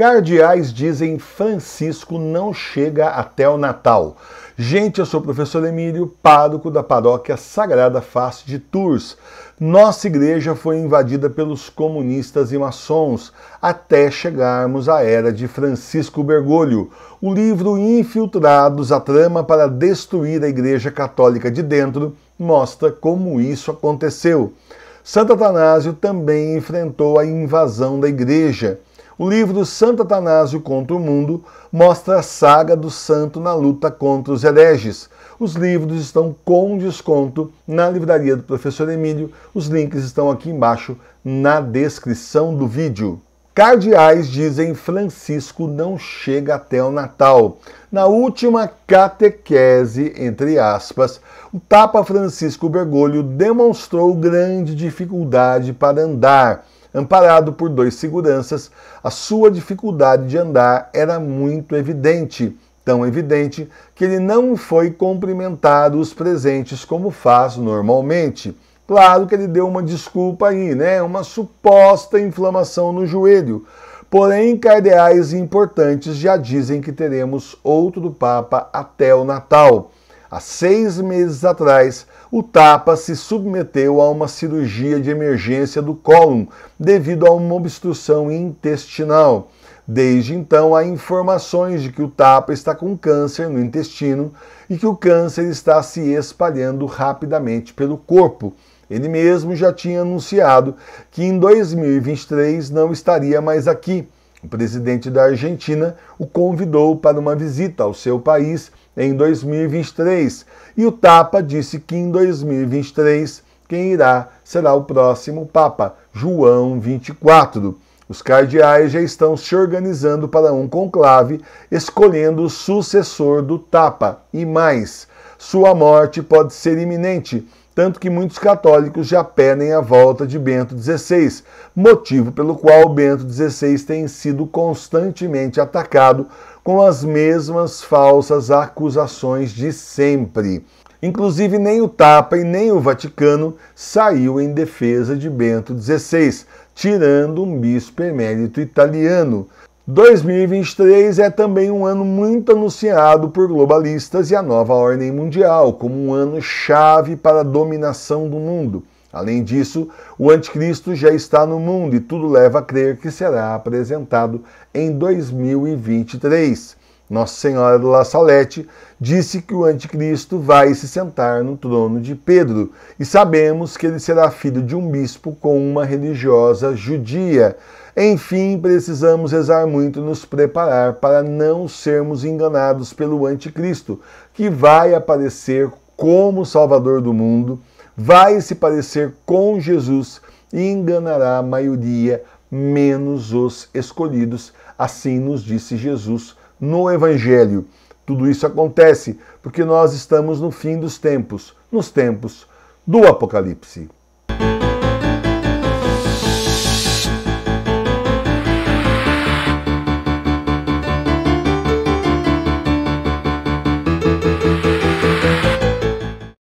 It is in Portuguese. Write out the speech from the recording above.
Cardeais dizem Francisco não chega até o Natal. Gente, eu sou o professor Emílio, pároco da paróquia Sagrada Face de Tours. Nossa igreja foi invadida pelos comunistas e maçons até chegarmos à era de Francisco Bergoglio, o livro Infiltrados, a trama para destruir a igreja católica de dentro, mostra como isso aconteceu. Santo Atanásio também enfrentou a invasão da igreja o livro do Santo Atanásio contra o Mundo mostra a saga do santo na luta contra os hereges. Os livros estão com desconto na livraria do professor Emílio. Os links estão aqui embaixo na descrição do vídeo. Cardeais dizem Francisco não chega até o Natal. Na última catequese, entre aspas, o Papa Francisco Bergoglio demonstrou grande dificuldade para andar amparado por dois seguranças, a sua dificuldade de andar era muito evidente, tão evidente que ele não foi cumprimentado os presentes como faz normalmente. Claro que ele deu uma desculpa aí, né? Uma suposta inflamação no joelho. Porém, cardeais importantes já dizem que teremos outro Papa até o Natal. Há seis meses atrás, o Tapa se submeteu a uma cirurgia de emergência do cólon devido a uma obstrução intestinal. Desde então, há informações de que o Tapa está com câncer no intestino e que o câncer está se espalhando rapidamente pelo corpo. Ele mesmo já tinha anunciado que em 2023 não estaria mais aqui o presidente da Argentina o convidou para uma visita ao seu país em 2023 e o Papa disse que em 2023 quem irá será o próximo Papa, João 24. Os cardeais já estão se organizando para um conclave, escolhendo o sucessor do Papa e mais. Sua morte pode ser iminente tanto que muitos católicos já pedem a volta de Bento XVI, motivo pelo qual Bento XVI tem sido constantemente atacado com as mesmas falsas acusações de sempre. Inclusive, nem o tapa e nem o Vaticano saiu em defesa de Bento XVI, tirando um bispo emérito italiano, 2023 é também um ano muito anunciado por globalistas e a nova ordem mundial, como um ano chave para a dominação do mundo. Além disso, o Anticristo já está no mundo e tudo leva a crer que será apresentado em 2023. Nossa Senhora do La Salete disse que o anticristo vai se sentar no trono de Pedro, e sabemos que ele será filho de um bispo com uma religiosa judia. Enfim, precisamos rezar muito nos preparar para não sermos enganados pelo anticristo, que vai aparecer como salvador do mundo, vai se parecer com Jesus e enganará a maioria, menos os escolhidos. Assim nos disse Jesus no Evangelho. Tudo isso acontece porque nós estamos no fim dos tempos, nos tempos do Apocalipse.